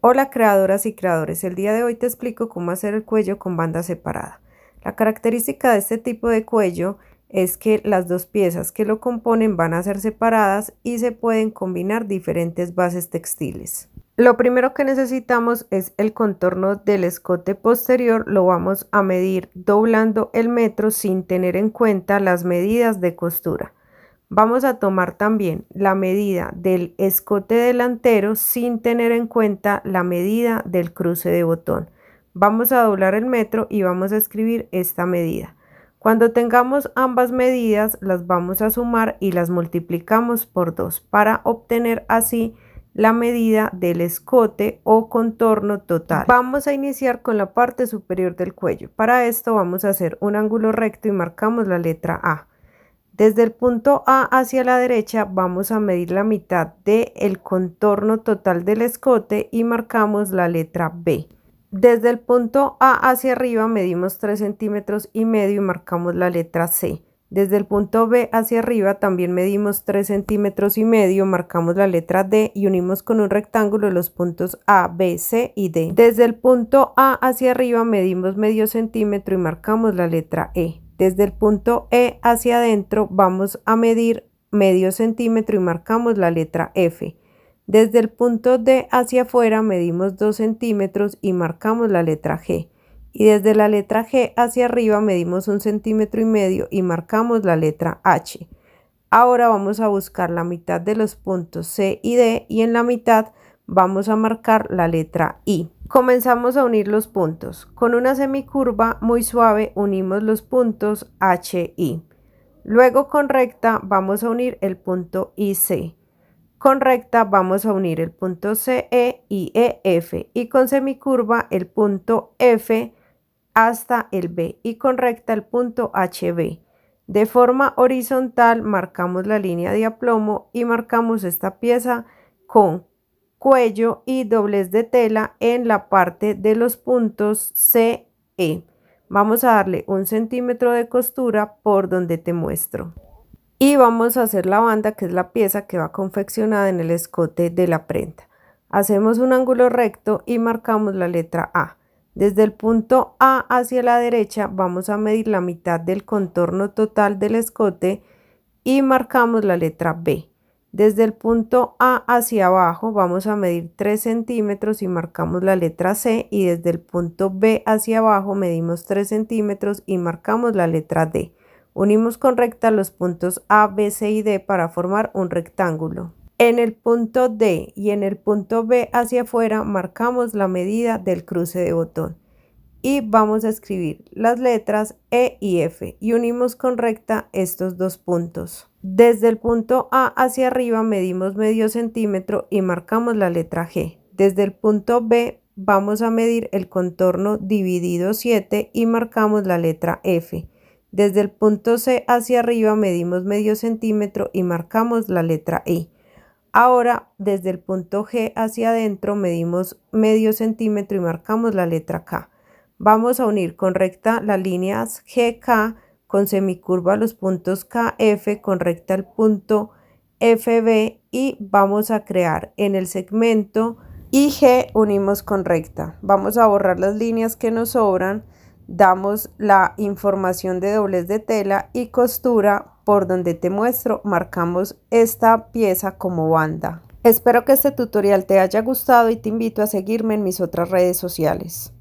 Hola creadoras y creadores, el día de hoy te explico cómo hacer el cuello con banda separada. La característica de este tipo de cuello es que las dos piezas que lo componen van a ser separadas y se pueden combinar diferentes bases textiles. Lo primero que necesitamos es el contorno del escote posterior, lo vamos a medir doblando el metro sin tener en cuenta las medidas de costura. Vamos a tomar también la medida del escote delantero sin tener en cuenta la medida del cruce de botón. Vamos a doblar el metro y vamos a escribir esta medida. Cuando tengamos ambas medidas las vamos a sumar y las multiplicamos por 2 para obtener así la medida del escote o contorno total. Vamos a iniciar con la parte superior del cuello. Para esto vamos a hacer un ángulo recto y marcamos la letra A. Desde el punto A hacia la derecha vamos a medir la mitad del contorno total del escote y marcamos la letra B. Desde el punto A hacia arriba medimos 3 centímetros y medio y marcamos la letra C. Desde el punto B hacia arriba también medimos 3 centímetros y medio, marcamos la letra D y unimos con un rectángulo los puntos A, B, C y D. Desde el punto A hacia arriba medimos medio centímetro y marcamos la letra E. Desde el punto E hacia adentro vamos a medir medio centímetro y marcamos la letra F. Desde el punto D hacia afuera medimos 2 centímetros y marcamos la letra G. Y desde la letra G hacia arriba medimos un centímetro y medio y marcamos la letra H. Ahora vamos a buscar la mitad de los puntos C y D y en la mitad vamos a marcar la letra I. Comenzamos a unir los puntos. Con una semicurva muy suave unimos los puntos H, Luego con recta vamos a unir el punto IC. Con recta vamos a unir el punto CE y EF y con semicurva el punto F hasta el B y con recta el punto HB. De forma horizontal marcamos la línea de aplomo y marcamos esta pieza con cuello y doblez de tela en la parte de los puntos CE. Vamos a darle un centímetro de costura por donde te muestro. Y vamos a hacer la banda que es la pieza que va confeccionada en el escote de la prenda. Hacemos un ángulo recto y marcamos la letra A. Desde el punto A hacia la derecha vamos a medir la mitad del contorno total del escote y marcamos la letra B. Desde el punto A hacia abajo vamos a medir 3 centímetros y marcamos la letra C y desde el punto B hacia abajo medimos 3 centímetros y marcamos la letra D. Unimos con recta los puntos A, B, C y D para formar un rectángulo. En el punto D y en el punto B hacia afuera marcamos la medida del cruce de botón y vamos a escribir las letras E y F y unimos con recta estos dos puntos. Desde el punto A hacia arriba medimos medio centímetro y marcamos la letra G. Desde el punto B vamos a medir el contorno dividido 7 y marcamos la letra F. Desde el punto C hacia arriba medimos medio centímetro y marcamos la letra I. E. Ahora, desde el punto G hacia adentro medimos medio centímetro y marcamos la letra K. Vamos a unir con recta las líneas GK con semicurva los puntos KF con recta el punto FB y vamos a crear en el segmento IG unimos con recta. Vamos a borrar las líneas que nos sobran, damos la información de dobles de tela y costura por donde te muestro, marcamos esta pieza como banda. Espero que este tutorial te haya gustado y te invito a seguirme en mis otras redes sociales.